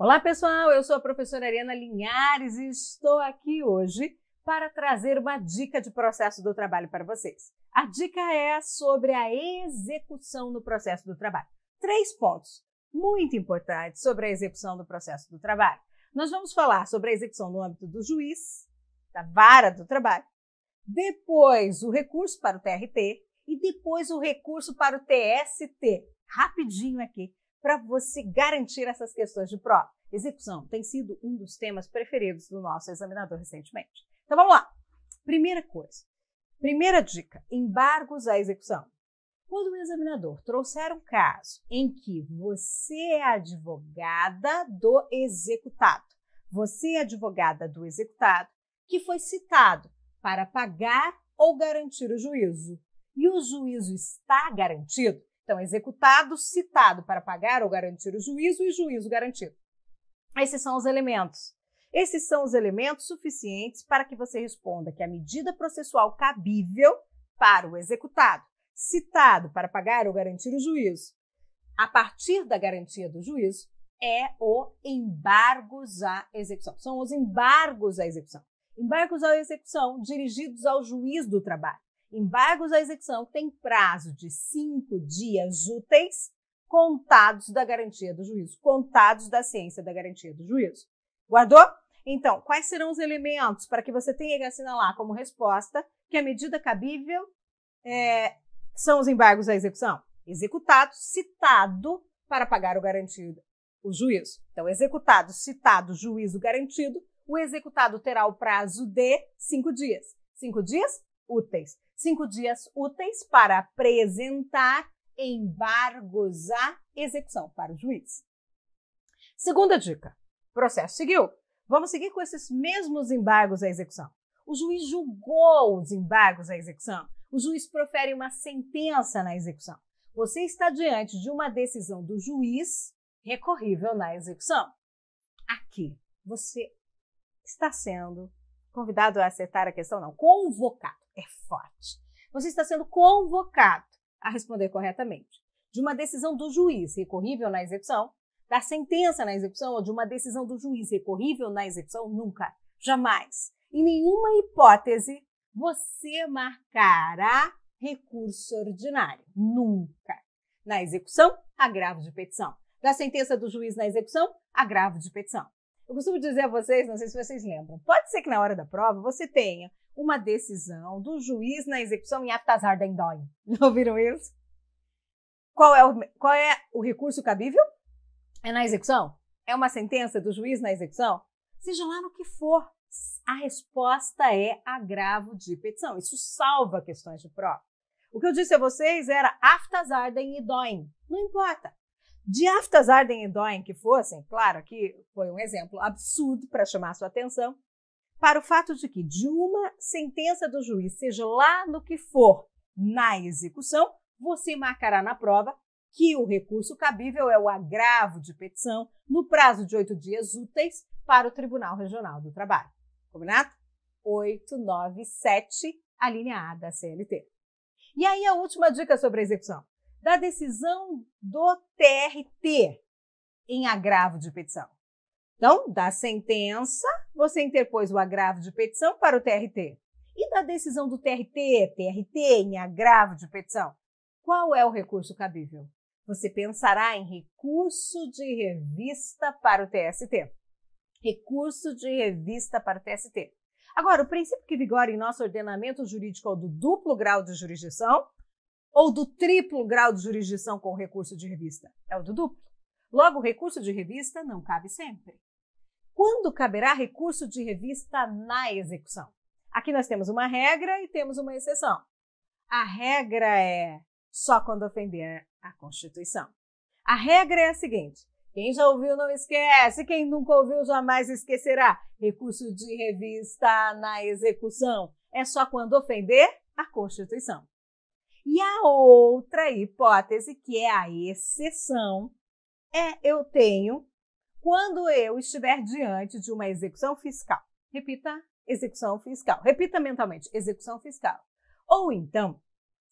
Olá, pessoal. Eu sou a professora Ariana Linhares e estou aqui hoje para trazer uma dica de processo do trabalho para vocês. A dica é sobre a execução no processo do trabalho. Três pontos muito importantes sobre a execução do processo do trabalho. Nós vamos falar sobre a execução no âmbito do juiz, da vara do trabalho, depois o recurso para o TRT e depois o recurso para o TST. Rapidinho aqui, para você garantir essas questões de prova. Execução tem sido um dos temas preferidos do nosso examinador recentemente. Então vamos lá. Primeira coisa. Primeira dica: embargos à execução. Quando o examinador trouxer um caso em que você é advogada do executado, você é advogada do executado que foi citado para pagar ou garantir o juízo, e o juízo está garantido, então, executado, citado para pagar ou garantir o juízo e juízo garantido. Esses são os elementos. Esses são os elementos suficientes para que você responda que a medida processual cabível para o executado, citado para pagar ou garantir o juízo, a partir da garantia do juízo, é o embargos à execução. São os embargos à execução. Embargos à execução dirigidos ao juiz do trabalho. Embargos à execução têm prazo de cinco dias úteis contados da garantia do juízo, contados da ciência da garantia do juízo. Guardou? Então, quais serão os elementos para que você tenha que assinalar como resposta que a medida cabível é, são os embargos à execução? Executado, citado para pagar o garantido, o juízo. Então, executado, citado, juízo garantido, o executado terá o prazo de cinco dias. Cinco dias úteis. Cinco dias úteis para apresentar embargos à execução para o juiz. Segunda dica: processo seguiu. Vamos seguir com esses mesmos embargos à execução. O juiz julgou os embargos à execução. O juiz profere uma sentença na execução. Você está diante de uma decisão do juiz recorrível na execução. Aqui, você está sendo convidado a acertar a questão, não, Convocar é forte. Você está sendo convocado a responder corretamente de uma decisão do juiz recorrível na execução, da sentença na execução ou de uma decisão do juiz recorrível na execução, nunca, jamais, em nenhuma hipótese, você marcará recurso ordinário. Nunca. Na execução, agravo de petição. Da sentença do juiz na execução, agravo de petição. Eu costumo dizer a vocês, não sei se vocês lembram, pode ser que na hora da prova você tenha uma decisão do juiz na execução em aptazar dendói. Não viram isso? Qual é, o, qual é o recurso cabível? É na execução? É uma sentença do juiz na execução? Seja lá no que for, a resposta é agravo de petição. Isso salva questões de prova. O que eu disse a vocês era Aftasarden e doem. Não importa. De Aftasarden e doem que fossem, claro, que foi um exemplo absurdo para chamar sua atenção, para o fato de que, de uma sentença do juiz, seja lá no que for, na execução, você marcará na prova que o recurso cabível é o agravo de petição no prazo de oito dias úteis para o Tribunal Regional do Trabalho. Combinado? 897, a linha A da CLT. E aí a última dica sobre a execução. Da decisão do TRT em agravo de petição. Então, da sentença, você interpôs o agravo de petição para o TRT. E da decisão do TRT, TRT em agravo de petição, qual é o recurso cabível? Você pensará em recurso de revista para o TST. Recurso de revista para o TST. Agora, o princípio que vigora em nosso ordenamento jurídico é o do duplo grau de jurisdição ou do triplo grau de jurisdição com recurso de revista? É o do duplo. Logo, o recurso de revista não cabe sempre quando caberá recurso de revista na execução? Aqui nós temos uma regra e temos uma exceção. A regra é só quando ofender a Constituição. A regra é a seguinte: quem já ouviu não esquece, quem nunca ouviu jamais esquecerá. Recurso de revista na execução é só quando ofender a Constituição. E a outra hipótese, que é a exceção, é eu tenho quando eu estiver diante de uma execução fiscal. Repita: execução fiscal. Repita mentalmente: execução fiscal. Ou então,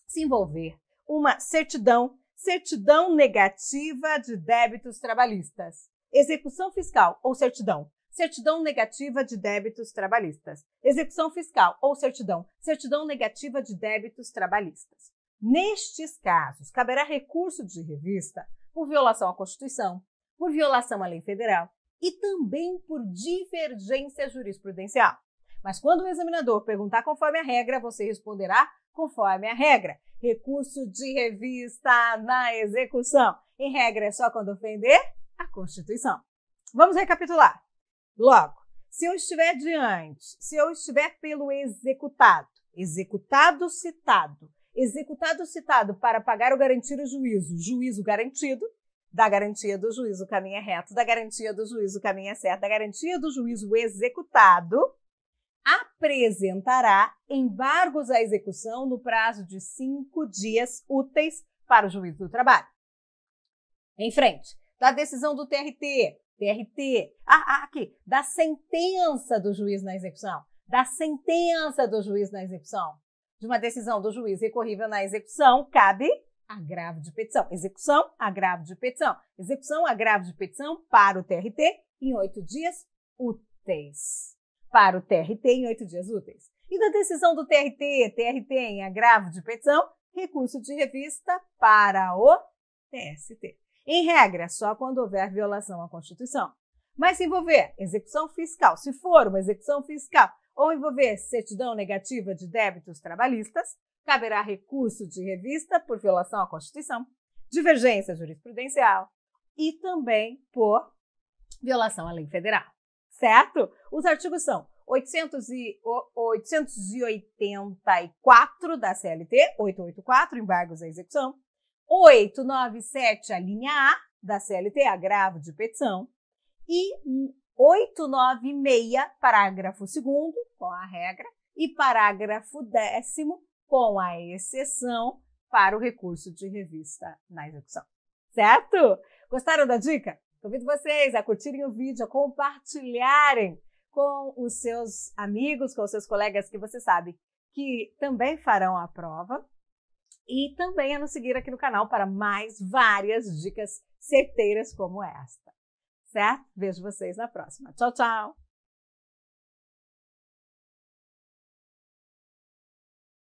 se envolver uma certidão, certidão negativa de débitos trabalhistas. Execução fiscal ou certidão. Certidão negativa de débitos trabalhistas. Execução fiscal ou certidão. Certidão negativa de débitos trabalhistas. Nestes casos, caberá recurso de revista por violação à Constituição, por violação à lei federal e também por divergência jurisprudencial. Mas quando o examinador perguntar conforme a regra, você responderá conforme a regra. Recurso de revista na execução. Em regra, é só quando ofender a Constituição. Vamos recapitular. Logo, se eu estiver diante, se eu estiver pelo executado, executado citado, executado citado para pagar ou garantir o juízo, juízo garantido, da garantia do juízo, o caminho é reto, da garantia do juízo, o caminho é certo, da garantia do juízo executado, apresentará embargos à execução no prazo de cinco dias úteis para o juízo do trabalho. Em frente, da decisão do TRT, TRT, ah, ah, aqui, da sentença do juiz na execução, da sentença do juiz na execução, de uma decisão do juiz recorrível na execução, cabe agravo de petição. Execução, agravo de petição. Execução, agravo de petição para o TRT em oito dias úteis. Para o TRT em oito dias úteis. E da decisão do TRT, TRT em agravo de petição, recurso de revista para o TST. Em regra, só quando houver violação à Constituição. Mas se envolver execução fiscal, se for uma execução fiscal, ou envolver certidão negativa de débitos trabalhistas, Caberá recurso de revista por violação à Constituição, divergência jurisprudencial e também por violação à lei federal, certo? Os artigos são 800 e, 884 da CLT, 884, embargos à execução, 897, a linha A da CLT, agravo de petição, e 896, parágrafo 2, com a regra, e parágrafo 10 com a exceção para o recurso de revista na execução. Certo? Gostaram da dica? Convido vocês a curtirem o vídeo, a compartilharem com os seus amigos, com os seus colegas que você sabe que também farão a prova e também a nos seguir aqui no canal para mais várias dicas certeiras como esta. Certo? Vejo vocês na próxima. Tchau, tchau!